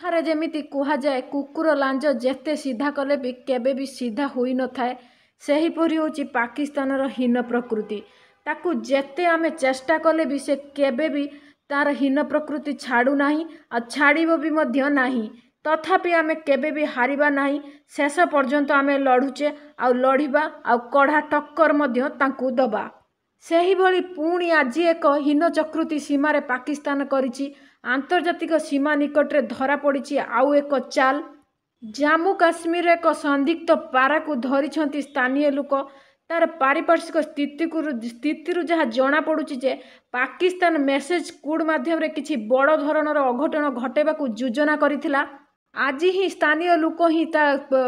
କଥାରେ ଯେମିତି କୁହାଯାଏ କୁକୁର ଲାଞ୍ଜ ଯେତେ ସିଧା କଲେ ବି କେବେ ବି ସିଧା ହୋଇନଥାଏ ସେହିପରି ହେଉଛି ପାକିସ୍ତାନର ହୀନ ପ୍ରକୃତି ତାକୁ ଯେତେ ଆମେ ଚେଷ୍ଟା କଲେ ବି ସେ କେବେ ବି ତା'ର ହୀନ ପ୍ରକୃତି ଛାଡ଼ୁନାହିଁ ଆଉ ଛାଡ଼ିବ ବି ମଧ୍ୟ ନାହିଁ ତଥାପି ଆମେ କେବେ ବି ହାରିବା ନାହିଁ ଶେଷ ପର୍ଯ୍ୟନ୍ତ ଆମେ ଲଢ଼ୁଛେ ଆଉ ଲଢ଼ିବା ଆଉ କଢ଼ା ଟକ୍କର ମଧ୍ୟ ତାଙ୍କୁ ଦେବା ସେହିଭଳି ପୁଣି ଆଜି ଏକ ହୀନଚକୃତି ସୀମାରେ ପାକିସ୍ତାନ କରିଛି ଆନ୍ତର୍ଜାତିକ ସୀମା ନିକଟରେ ଧରାପଡ଼ିଛି ଆଉ ଏକ ଚାଲ ଜାମ୍ମୁ କାଶ୍ମୀରରେ ଏକ ସନ୍ଦିଗ୍ଧ ପାରାକୁ ଧରିଛନ୍ତି ସ୍ଥାନୀୟ ଲୋକ ତା'ର ପାରିପାର୍ଶ୍ୱିକ ସ୍ଥିତିକୁ ସ୍ଥିତିରୁ ଯାହା ଜଣାପଡ଼ୁଛି ଯେ ପାକିସ୍ତାନ ମେସେଜ୍ କୁଡ଼୍ ମାଧ୍ୟମରେ କିଛି ବଡ଼ ଧରଣର ଅଘଟଣ ଘଟାଇବାକୁ ଯୋଜନା କରିଥିଲା ଆଜି ହିଁ ସ୍ଥାନୀୟ ଲୋକ ହିଁ ତା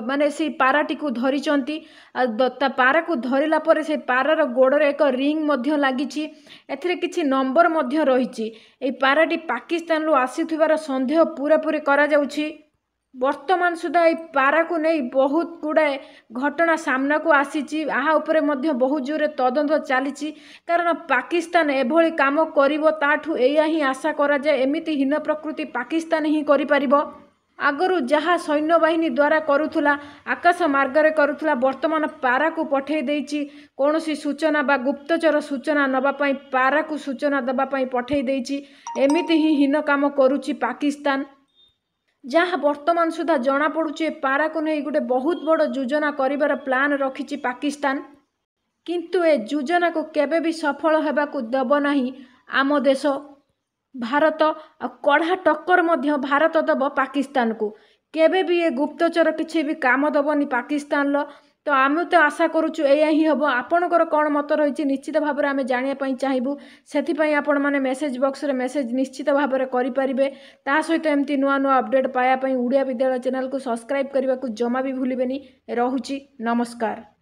ମାନେ ସେ ପାରାଟିକୁ ଧରିଛନ୍ତି ତା ପାରାକୁ ଧରିଲା ପରେ ସେ ପାରାର ଗୋଡ଼ରେ ଏକ ରିଙ୍ଗ ମଧ୍ୟ ଲାଗିଛି ଏଥିରେ କିଛି ନମ୍ବର ମଧ୍ୟ ରହିଛି ଏହି ପାରାଟି ପାକିସ୍ତାନରୁ ଆସିଥିବାର ସନ୍ଦେହ ପୁରାପୁରି କରାଯାଉଛି ବର୍ତ୍ତମାନ ସୁଦ୍ଧା ଏହି ପାରାକୁ ନେଇ ବହୁତ ଗୁଡ଼ାଏ ଘଟଣା ସାମ୍ନାକୁ ଆସିଛି ଏହା ଉପରେ ମଧ୍ୟ ବହୁ ଜୋରରେ ତଦନ୍ତ ଚାଲିଛି କାରଣ ପାକିସ୍ତାନ ଏଭଳି କାମ କରିବ ତାଠୁ ଏଇଆ ହିଁ ଆଶା କରାଯାଏ ଏମିତି ହୀନ ପ୍ରକୃତି ପାକିସ୍ତାନ ହିଁ କରିପାରିବ ଆଗରୁ ଯାହା ସୈନ୍ୟବାହିନୀ ଦ୍ୱାରା କରୁଥିଲା ଆକାଶ ମାର୍ଗରେ କରୁଥିଲା ବର୍ତ୍ତମାନ ପାରାକୁ ପଠାଇ ଦେଇଛି କୌଣସି ସୂଚନା ବା ଗୁପ୍ତଚର ସୂଚନା ନେବା ପାଇଁ ପାରାକୁ ସୂଚନା ଦେବା ପାଇଁ ପଠାଇ ଦେଇଛି ଏମିତି ହିଁ ହୀନ କାମ କରୁଛି ପାକିସ୍ତାନ ଯାହା ବର୍ତ୍ତମାନ ସୁଦ୍ଧା ଜଣାପଡ଼ୁଛି ଏ ପାରାକୁ ନେଇ ଗୋଟେ ବହୁତ ବଡ଼ ଯୋଜନା କରିବାର ପ୍ଲାନ୍ ରଖିଛି ପାକିସ୍ତାନ କିନ୍ତୁ ଏ ଯୋଜନାକୁ କେବେ ବି ସଫଳ ହେବାକୁ ଦେବ ନାହିଁ ଆମ ଦେଶ ଭାରତ ଆଉ କଢ଼ା ଟକ୍କର ମଧ୍ୟ ଭାରତ ଦେବ ପାକିସ୍ତାନକୁ କେବେ ବି ଏ ଗୁପ୍ତଚର କିଛି ବି କାମ ଦେବନି ପାକିସ୍ତାନର ତ ଆମେ ତ ଆଶା କରୁଛୁ ଏଇଆ ହିଁ ହେବ ଆପଣଙ୍କର କ'ଣ ମତ ରହିଛି ନିଶ୍ଚିତ ଭାବରେ ଆମେ ଜାଣିବା ପାଇଁ ଚାହିଁବୁ ସେଥିପାଇଁ ଆପଣମାନେ ମେସେଜ୍ ବକ୍ସରେ ମେସେଜ୍ ନିଶ୍ଚିତ ଭାବରେ କରିପାରିବେ ତା ସହିତ ଏମିତି ନୂଆ ନୂଆ ଅପଡ଼େଟ୍ ପାଇବା ପାଇଁ ଓଡ଼ିଆ ବିଦ୍ୟାଳୟ ଚ୍ୟାନେଲ୍କୁ ସବସ୍କ୍ରାଇବ୍ କରିବାକୁ ଜମା ବି ଭୁଲିବେନି ରହୁଛି ନମସ୍କାର